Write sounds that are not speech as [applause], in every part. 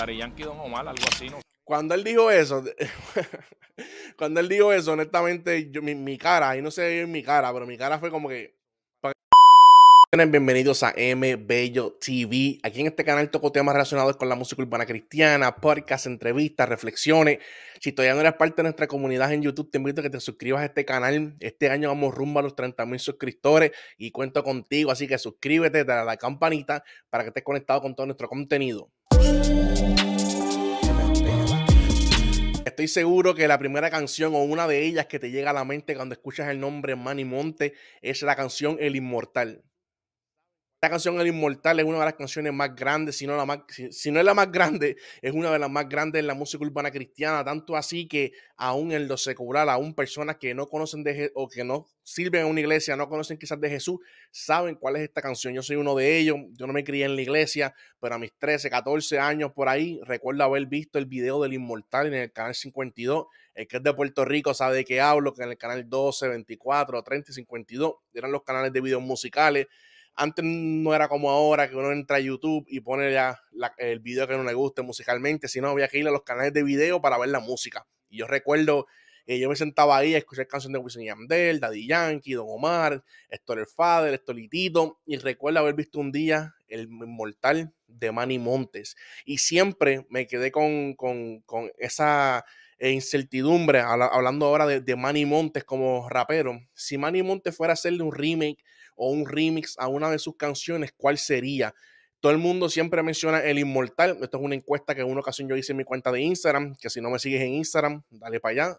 Dari Yankee Don Omar, algo así, Cuando él dijo eso, [laughs] cuando él dijo eso, honestamente, mi, cara, ahí no sé en mi cara, pero mi cara fue como que. Bienvenidos a M TV. Aquí en este canal toco temas relacionados con la música urbana cristiana, podcasts, entrevistas, reflexiones. Si todavía no eres parte de nuestra comunidad en YouTube, te invito a que te suscribas a este canal. Este año vamos rumbo a los 30 mil suscriptores y cuento contigo, así que suscríbete, dale a la campanita para que estés conectado con todo nuestro contenido. Estoy seguro que la primera canción o una de ellas que te llega a la mente cuando escuchas el nombre Manny Monte es la canción El Inmortal. Esta canción El Inmortal es una de las canciones más grandes, si no, la más, si, no es la más grande, es una de las más grandes en la música urbana cristiana, tanto así que aún en lo secular, aún personas que no conocen de o que no sirven a una iglesia, no conocen quizás de Jesús, saben cuál es esta canción. Yo soy uno de ellos, yo no me crié en la iglesia, pero a mis 13, 14 años por ahí, recuerdo haber visto el video del Inmortal en el canal 52, el que es de Puerto Rico sabe de qué hablo, que en el canal 12, 24, 30 y 52 eran los canales de videos musicales antes no era como ahora que uno entra a YouTube y pone el video que no le guste musicalmente, sino había que ir a los canales de video para ver la música. Y yo recuerdo, que eh, yo me sentaba ahí a escuchar canciones de Wisin Yandel, Daddy Yankee, Don Omar, Estor El Fader, Héctor y recuerdo haber visto un día el mortal de Manny Montes. Y siempre me quedé con, esa eh, incertidumbre, hablando ahora de, de, Manny Montes como rapero, si Manny Montes fuera a hacerle un remake o un remix a una de sus canciones, ¿cuál sería? Todo el mundo siempre menciona El Inmortal. Esto es una encuesta que en una ocasión yo hice en mi cuenta de Instagram, que si no me sigues en Instagram, dale para allá.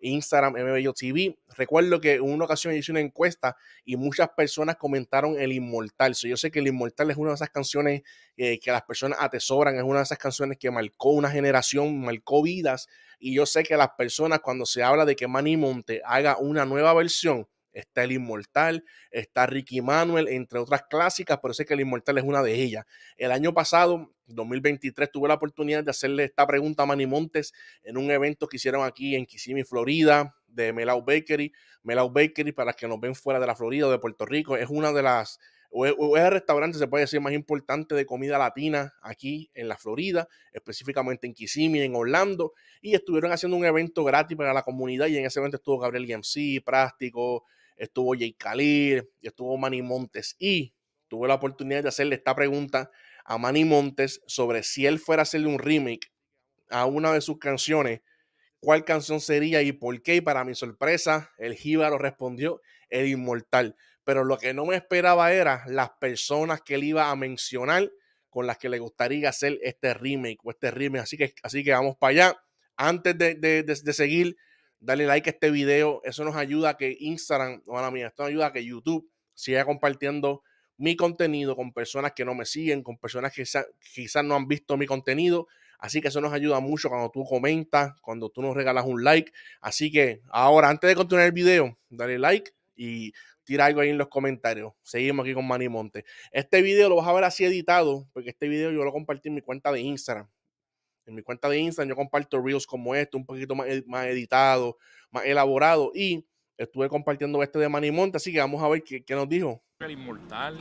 Instagram MBO TV. Recuerdo que en una ocasión hice una encuesta y muchas personas comentaron El Inmortal. yo sé que El Inmortal es una de esas canciones eh, que las personas atesoran, es una de esas canciones que marcó una generación, marcó vidas. Y yo sé que las personas, cuando se habla de que Manny Monte haga una nueva versión, está El Inmortal, está Ricky Manuel, entre otras clásicas, pero sé que El Inmortal es una de ellas. El año pasado, 2023, tuve la oportunidad de hacerle esta pregunta a Manny Montes en un evento que hicieron aquí en Kissimmee, Florida, de Melau Bakery. Melau Bakery, para los que nos ven fuera de la Florida o de Puerto Rico, es una de las o es, el restaurante, se puede decir, más importante de comida latina aquí en la Florida, específicamente en Kissimmee, en Orlando, y estuvieron haciendo un evento gratis para la comunidad y en ese evento estuvo Gabriel Yamsi, Práctico, estuvo Jay Khalil, estuvo Manny Montes y tuve la oportunidad de hacerle esta pregunta a Manny Montes sobre si él fuera a hacerle un remake a una de sus canciones, cuál canción sería y por qué. Y para mi sorpresa, el jíbaro respondió El Inmortal. Pero lo que no me esperaba era las personas que él iba a mencionar con las que le gustaría hacer este remake o este remake. Así que, así que vamos para allá. Antes de seguir, Dale like a este video. Eso nos ayuda a que Instagram, o la mía, esto nos ayuda a que YouTube siga compartiendo mi contenido con personas que no me siguen, con personas que quizás no han visto mi contenido. Así que eso nos ayuda mucho cuando tú comentas, cuando tú nos regalas un like. Así que ahora, antes de continuar el video, dale like y tira algo ahí en los comentarios. Seguimos aquí con Manny Monte. Este video lo vas a ver así editado, porque este video yo lo compartí en mi cuenta de Instagram. En mi cuenta de Instagram yo comparto reels como este, un poquito más, más editado, más elaborado. Y estuve compartiendo este de Manny Monte, así que vamos a ver qué, qué nos dijo. El inmortal,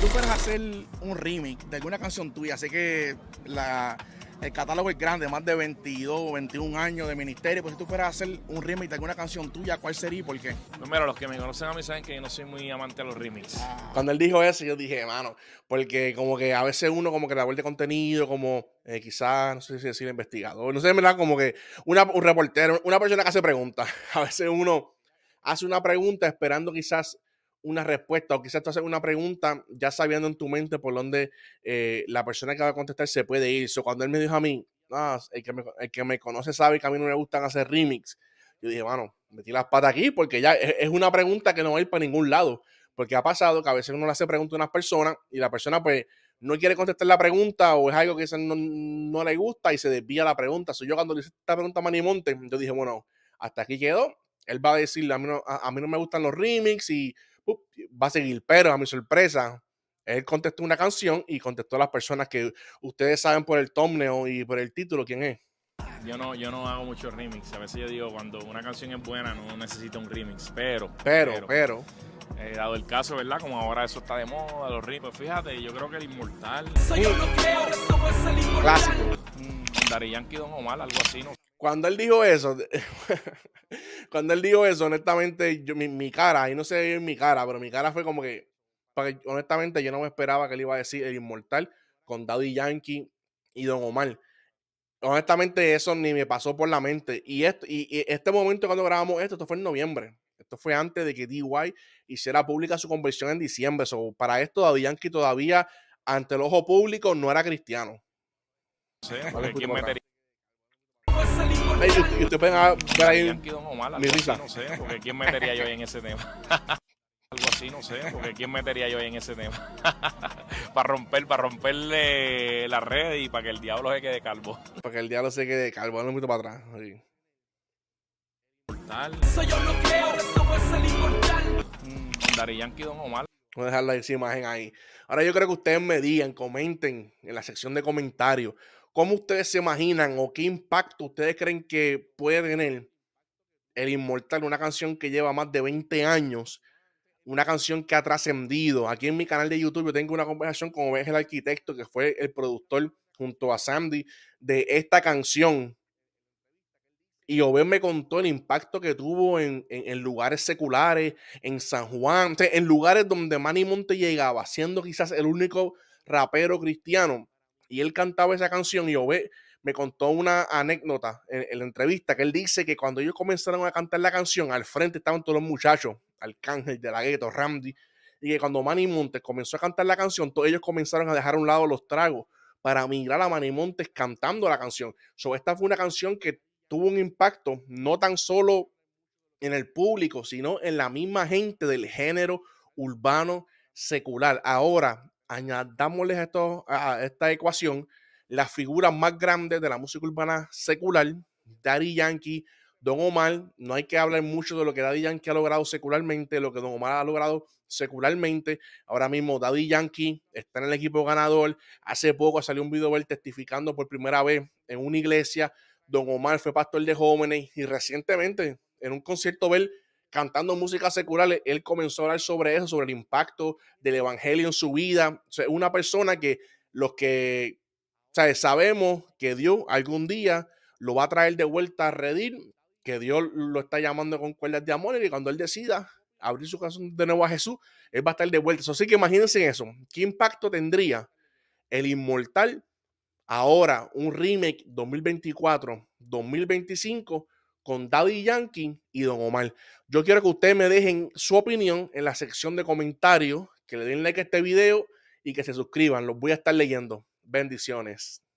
Tú puedes hacer un remake de alguna canción tuya, así que la el catálogo es grande, más de 22, 21 años de ministerio. Pues si tú fueras a hacer un remix de alguna canción tuya, ¿cuál sería y por qué? Primero, pues los que me conocen a mí saben que yo no soy muy amante a los remix. Ah. Cuando él dijo eso, yo dije, hermano, porque como que a veces uno como que la de contenido, como eh, quizás, no sé si decir investigador, no sé, ¿verdad? Como que un reportero, una persona que hace preguntas. [laughs] A veces uno hace una pregunta esperando quizás una respuesta o quizás tú haces una pregunta ya sabiendo en tu mente por dónde eh, la persona que va a contestar se puede ir. So, cuando él me dijo a mí, ah, el, que me, el que me conoce sabe que a mí no me gustan hacer remix, yo dije, bueno, metí las patas aquí porque ya es, una pregunta que no va a ir para ningún lado. Porque ha pasado que a veces uno le hace preguntas a una persona y la persona pues no quiere contestar la pregunta o es algo que no, no le gusta y se desvía la pregunta. So, yo cuando le hice esta pregunta a Manny Monte, yo dije, bueno, hasta aquí quedó. Él va a decir, a mí a mí no me gustan los remix y va a seguir. Pero a mi sorpresa, él contestó una canción y contestó a las personas que ustedes saben por el thumbnail y por el título quién es. Yo no, yo no hago muchos remix. A veces yo digo, cuando una canción es buena, no necesita un remix. Pero, pero, pero. Eh, dado el caso, ¿verdad? Como ahora eso está de moda, los remix. fíjate, yo creo que el Inmortal. Clásico. Mm, Dari Yankee Don Omar, algo así, ¿no? Cuando él dijo eso, [laughs] cuando él dijo eso, honestamente, mi, cara, ahí no sé en mi cara, pero mi cara fue como que, porque honestamente yo no me esperaba que él iba a decir el inmortal con Daddy Yankee y Don Omar. Honestamente eso ni me pasó por la mente. Y, esto, y, este momento cuando grabamos esto, esto fue en noviembre. Esto fue antes de que DY hiciera pública su conversión en diciembre. So, para esto, Daddy Yankee todavía, ante el ojo público, no era cristiano. Sí, y ustedes pueden ah, ver ahí mi risa. No sé, porque quién metería yo ahí en ese tema. [laughs] algo así, no sé, porque quién metería yo ahí en ese tema. [laughs] para romper, para romperle la red y para que el diablo se quede calvo. Para que el diablo se quede calvo, no mucho para atrás. yo creo, eso el mm, Yankee Don Omar. Voy a dejar la imagen ahí. Ahora yo creo que ustedes me digan, comenten en la sección de comentarios. ¿Cómo ustedes se imaginan o qué impacto ustedes creen que puede tener El Inmortal, una canción que lleva más de 20 años, una canción que ha trascendido? Aquí en mi canal de YouTube yo tengo una conversación con Oben el Arquitecto, que fue el productor junto a Sandy de esta canción. Y Oben me contó el impacto que tuvo en lugares seculares, en San Juan, en lugares donde Manny Monte llegaba, siendo quizás el único rapero cristiano y él cantaba esa canción y Obed me contó una anécdota en, la entrevista que él dice que cuando ellos comenzaron a cantar la canción, al frente estaban todos los muchachos, Arcángel, De La Gueto, Randy, y que cuando Manny Montes comenzó a cantar la canción, todos ellos comenzaron a dejar a un lado los tragos para migrar a Manny Montes cantando la canción. So, esta fue una canción que tuvo un impacto no tan solo en el público, sino en la misma gente del género urbano secular. Ahora, añadámosles esto, a esta ecuación las figuras más grandes de la música urbana secular, Daddy Yankee, Don Omar, no hay que hablar mucho de lo que Daddy Yankee ha logrado secularmente, lo que Don Omar ha logrado secularmente. Ahora mismo Daddy Yankee está en el equipo ganador. Hace poco salió un video de testificando por primera vez en una iglesia. Don Omar fue pastor de jóvenes y recientemente en un concierto de cantando música secular, él comenzó a hablar sobre eso, sobre el impacto del evangelio en su vida. una persona que los que sabemos que Dios algún día lo va a traer de vuelta a redir, que Dios lo está llamando con cuerdas de amor y cuando él decida abrir su corazón de nuevo a Jesús, él va a estar de vuelta. Así que imagínense eso, ¿qué impacto tendría el inmortal ahora un remake 2024, 2025? con Daddy Yankee y Don Omar. Yo quiero que ustedes me dejen su opinión en la sección de comentarios, que le den like a este video y que se suscriban. Los voy a estar leyendo. Bendiciones.